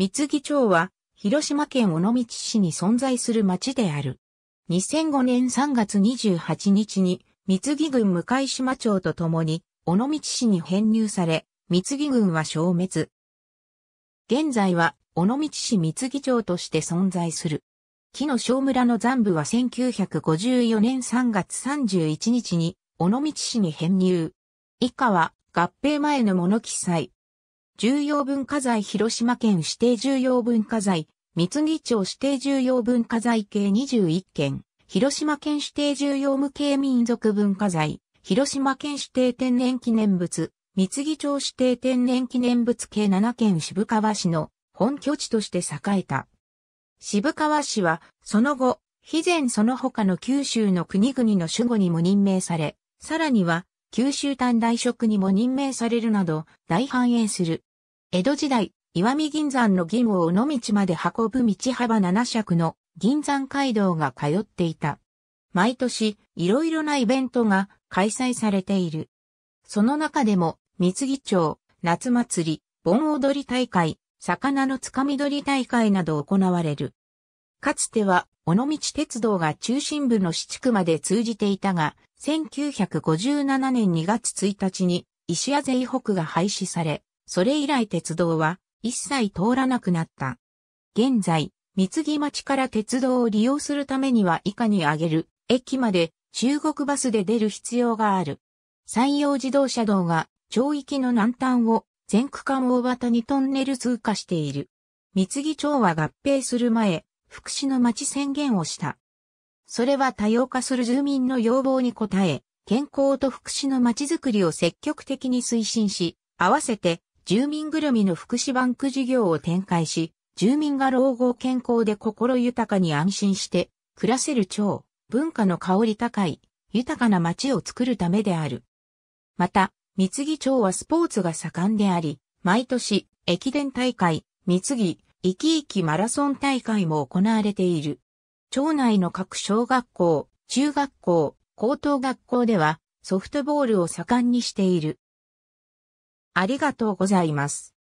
三木町は、広島県尾道市に存在する町である。2005年3月28日に、三木郡向島町とともに、尾道市に編入され、三木郡は消滅。現在は、尾道市三木町として存在する。木の小村の残部は1954年3月31日に、尾道市に編入。以下は、合併前の物記載。重要文化財広島県指定重要文化財、三木町指定重要文化財系21件、広島県指定重要無形民族文化財、広島県指定天然記念物、三木町指定天然記念物系7件渋川市の本拠地として栄えた。渋川市は、その後、肥前その他の九州の国々の守護にも任命され、さらには、九州短大職にも任命されるなど、大繁栄する。江戸時代、岩見銀山の銀を尾道まで運ぶ道幅7尺の銀山街道が通っていた。毎年、いろいろなイベントが開催されている。その中でも、三木町、夏祭り、盆踊り大会、魚のつかみ取り大会など行われる。かつては、尾道鉄道が中心部の市地区まで通じていたが、1957年2月1日に、石屋税北が廃止され、それ以来鉄道は一切通らなくなった。現在、三木町から鉄道を利用するためには以下に挙げる駅まで中国バスで出る必要がある。山陽自動車道が町域の南端を全区間大型にトンネル通過している。三木町は合併する前、福祉の町宣言をした。それは多様化する住民の要望に応え、健康と福祉の町づくりを積極的に推進し、合わせて住民ぐるみの福祉バンク事業を展開し、住民が老後健康で心豊かに安心して暮らせる町、文化の香り高い、豊かな町を作るためである。また、三木町はスポーツが盛んであり、毎年、駅伝大会、三木、生き生きマラソン大会も行われている。町内の各小学校、中学校、高等学校では、ソフトボールを盛んにしている。ありがとうございます。